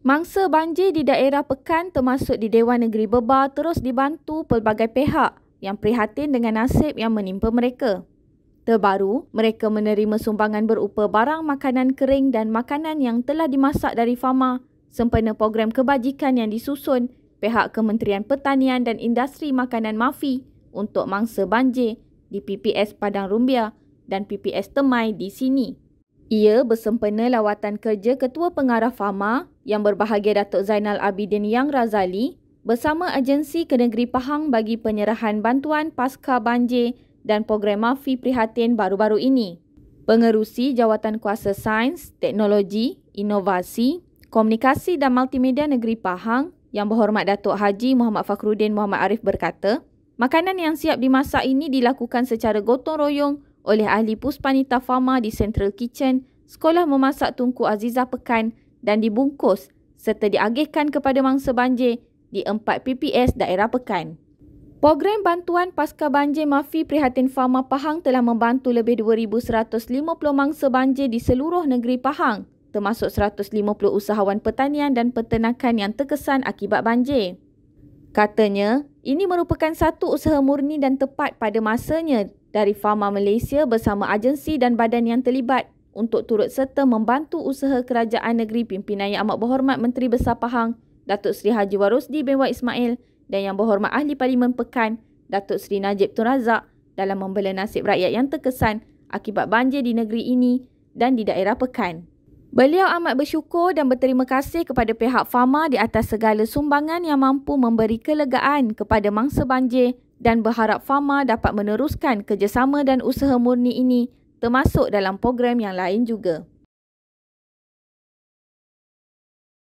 Mangsa banjir di daerah Pekan termasuk di Dewan Negeri Bebar terus dibantu pelbagai pihak yang prihatin dengan nasib yang menimpa mereka. Terbaru, mereka menerima sumbangan berupa barang makanan kering dan makanan yang telah dimasak dari Fama sempena program kebajikan yang disusun pihak Kementerian Pertanian dan Industri Makanan Mafi untuk mangsa banjir di PPS Padang Rumbia dan PPS Temai di sini. Ia bersempena lawatan kerja Ketua Pengarah Fama yang berbahagia Datuk Zainal Abidin Yang Razali bersama agensi ke negeri Pahang bagi penyerahan bantuan pasca banjir dan program mafi prihatin baru-baru ini. Pengerusi Jawatan Kuasa Sains, Teknologi, Inovasi, Komunikasi dan Multimedia Negeri Pahang yang berhormat Datuk Haji Muhammad Fakhrudin Muhammad Arif berkata, makanan yang siap dimasak ini dilakukan secara gotong royong oleh ahli puspanita fama di Central Kitchen, sekolah memasak Tunku Aziza Pekan dan dibungkus serta diagihkan kepada mangsa banjir di empat PPS daerah Pekan. Program bantuan pasca banjir Mafi Prihatin fama Pahang telah membantu lebih 2,150 mangsa banjir di seluruh negeri Pahang termasuk 150 usahawan pertanian dan peternakan yang terkesan akibat banjir. Katanya, ini merupakan satu usaha murni dan tepat pada masanya dari Pharma Malaysia bersama agensi dan badan yang terlibat untuk turut serta membantu usaha kerajaan negeri pimpinan yang amat berhormat Menteri Besar Pahang, Datuk Seri Haji Warusdi bin Wa Ismail dan yang berhormat Ahli Parlimen Pekan, Datuk Seri Najib Tun Razak dalam membela nasib rakyat yang terkesan akibat banjir di negeri ini dan di daerah Pekan. Beliau amat bersyukur dan berterima kasih kepada pihak Fama di atas segala sumbangan yang mampu memberi kelegaan kepada mangsa banjir dan berharap Pharma dapat meneruskan kerjasama dan usaha murni ini termasuk dalam program yang lain juga.